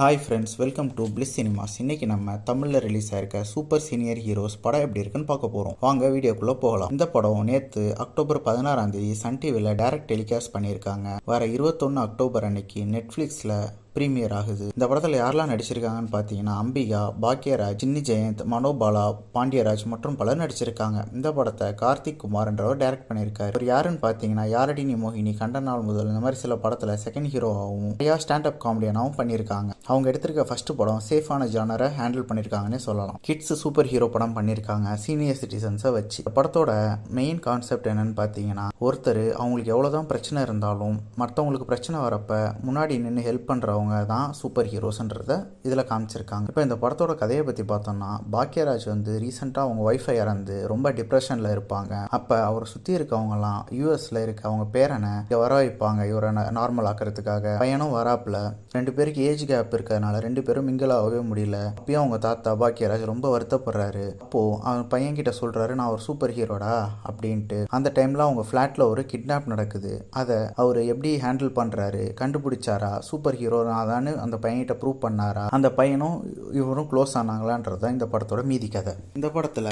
hi friends welcome to Bliss Cinemas இன்னைக்கு நம்ம தமிழில் ரிலீஸ் ஆயிருக்க சூப்பர் சீனியர் ஹீரோஸ் படம் எப்படி இருக்குன்னு பார்க்க போகிறோம் வாங்க வீடியோக்குள்ளே போகலாம் இந்த படம் நேற்று அக்டோபர் பதினாறாம் தேதி சன் டிவியில் டேரக்ட் டெலிகாஸ்ட் பண்ணியிருக்காங்க வர இருபத்தொன்று அக்டோபர் அன்னைக்கு நெட்ஃப்ளிக்ஸில் ப்ரீமியர் ஆகுது இந்த படத்தில் யாரெல்லாம் நடிச்சிருக்காங்கன்னு பார்த்தீங்கன்னா அம்பிகா பாக்யராஜ் சின்னி ஜெயந்த் மனோபாலா பாண்டியராஜ் மற்றும் பலர் நடிச்சிருக்காங்க இந்த படத்தை கார்த்திக் குமார் என்றவர் டைரக்ட் பண்ணியிருக்காரு இவர் யாருன்னு பார்த்தீங்கன்னா யாரடி மோகினி கண்ட நாள் முதல் இந்த மாதிரி சில படத்தில் செகண்ட் ஹீரோவாகவும் நிறையா ஸ்டாண்டப் காமெடியானாவும் பண்ணியிருக்காங்க அவங்க எடுத்திருக்க ஃபர்ஸ்ட் படம் சேஃபான ஜானரை ஹேண்டில் பண்ணியிருக்காங்கன்னே சொல்லலாம் கிட்ஸ் சூப்பர் ஹீரோ படம் பண்ணியிருக்காங்க சீனியர் சிட்டிசன்ஸை வச்சு இந்த படத்தோட மெயின் கான்செப்ட் என்னன்னு பார்த்தீங்கன்னா ஒருத்தர் அவங்களுக்கு எவ்வளோதான் பிரச்சனை இருந்தாலும் மற்றவங்களுக்கு பிரச்சனை வரப்ப முன்னாடி நின்று ஹெல்ப் பண்ணுற அவங்க தான் சூப்பர் ஹீரோஸ்ன்றத இதில் காமிச்சிருக்காங்க இப்போ இந்த படத்தோட கதையை பற்றி பார்த்தோம்னா பாக்யராஜ் வந்து ரீசெண்டாக அவங்க ஒய்ஃபை இறந்து ரொம்ப டிப்ரெஷனில் இருப்பாங்க அப்போ அவரை சுற்றி இருக்கவங்கலாம் யூஎஸில் இருக்க அவங்க பேரனை இங்கே வர வைப்பாங்க இவரை நார்மல் ஆக்கிறதுக்காக பையனும் வராப்பில் ரெண்டு பேருக்கு ஏஜ் கேப் இருக்கிறதுனால ரெண்டு பேரும் மிங்கிள் ஆகவே முடியல அப்பயும் அவங்க தாத்தா பாக்யராஜ் ரொம்ப வருத்தப்படுறாரு அப்போது அவன் பையன் கிட்ட சொல்கிறாரு நான் ஒரு சூப்பர் ஹீரோடா அப்படின்ட்டு அந்த டைமில் அவங்க ஃப்ளாட்டில் ஒரு கிட்னாப் நடக்குது அதை அவர் எப்படி ஹேண்டில் பண்ணுறாரு கண்டுபிடிச்சாரா சூப்பர் ஹீரோ அதானு அந்த பையன்கிட்ட ப்ரூவ் பண்ணாரா அந்த பையனும் இவரும் க்ளோஸ் ஆனாங்களான்றது தான் இந்த படத்தோட மீதி கதை இந்த படத்தில்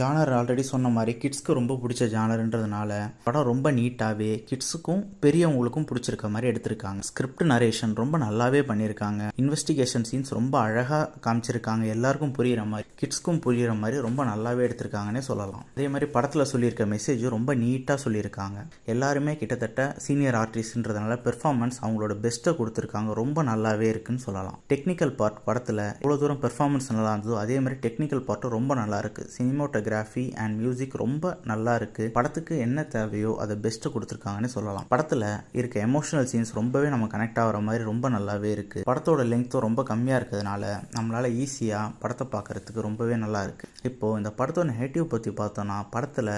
ஜானர் ஆல்ரெடி சொன்ன மாதிரி கிட்ஸ்க்கு ரொம்ப பிடிச்ச ஜானர்ன்றதுனால படம் ரொம்ப நீட்டாகவே கிட்ஸுக்கும் பெரியவங்களுக்கும் பிடிச்சிருக்க மாதிரி எடுத்திருக்காங்க ஸ்கிரிப்ட் நரேஷன் ரொம்ப நல்லாவே பண்ணியிருக்காங்க இன்வெஸ்டிகேஷன் சீன்ஸ் ரொம்ப அழகாக காமிச்சிருக்காங்க எல்லாருக்கும் புரியிற மாதிரி கிட்ஸ்க்கும் புரியிற மாதிரி ரொம்ப நல்லாவே எடுத்திருக்காங்கன்னே சொல்லலாம் அதே மாதிரி படத்தில் சொல்லியிருக்க மெசேஜும் ரொம்ப நீட்டாக சொல்லியிருக்காங்க எல்லாருமே கிட்டத்தட்ட சீனியர் ஆர்டிஸ்ட்ன்றதுனால பெர்ஃபார்மன்ஸ் அவங்களோட பெஸ்ட்டை கொடுத்துருக்காங்க ரொம்ப ரொம்ப நல்லாவே இருக்குன்னு சொல்லலாம் டெக்னிக்கல் பார்ட் படத்தில் இவ்வளோ தூரம் பெர்ஃபார்மன்ஸ் நல்லா இருந்ததோ அதே மாதிரி டெக்னிக்கல் பார்ட்டும் ரொம்ப நல்லா இருக்கு சினிமோட்டோகிராஃபி அண்ட் மியூசிக் ரொம்ப நல்லா இருக்குது படத்துக்கு என்ன தேவையோ அதை பெஸ்ட்டு கொடுத்துருக்காங்கன்னு சொல்லலாம் படத்தில் இருக்க எமோஷனல் சீன்ஸ் ரொம்பவே நம்ம கனெக்ட் ஆகிற மாதிரி ரொம்ப நல்லாவே இருக்குது படத்தோட லெங்க்த்தும் ரொம்ப கம்மியாக இருக்கிறதுனால நம்மளால் ஈஸியாக படத்தை பார்க்கறதுக்கு ரொம்பவே நல்லா இருக்கு இப்போது இந்த படத்தோட நெகட்டிவ் பற்றி பார்த்தோன்னா படத்தில்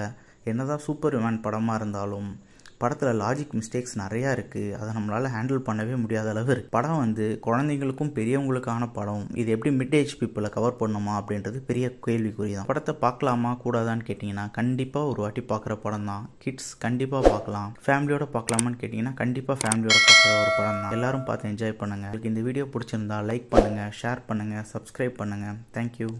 என்னதான் சூப்பர் விமன் படமாக இருந்தாலும் படத்தில் லாஜிக் மிஸ்டேக்ஸ் நிறையா இருக்குது அதை நம்மளால் ஹேண்டில் பண்ணவே முடியாத அளவு இருக்குது படம் வந்து குழந்தைங்களுக்கும் பெரியவங்களுக்கான படம் இது எப்படி மிட் ஏஜ் பீப்புளை கவர் பண்ணுமா அப்படின்றது பெரிய கேள்விக்குறி தான் படத்தை பார்க்கலாமா கூடாதான்னு கேட்டிங்கன்னா கண்டிப்பாக ஒரு வாட்டி பார்க்குற படம் தான் கிட்ஸ் கண்டிப்பாக பார்க்கலாம் ஃபேமிலியோட பார்க்கலாமான்னு கேட்டிங்கன்னா கண்டிப்பாக ஃபேமிலியோட பார்க்குற ஒரு படம் தான் எல்லாரும் பார்த்து என்ஜாய் பண்ணுங்கள் உங்களுக்கு இந்த வீடியோ பிடிச்சிருந்தா லைக் பண்ணுங்கள் ஷேர் பண்ணுங்கள் சப்ஸ்கிரைப் பண்ணுங்கள் தேங்க்யூ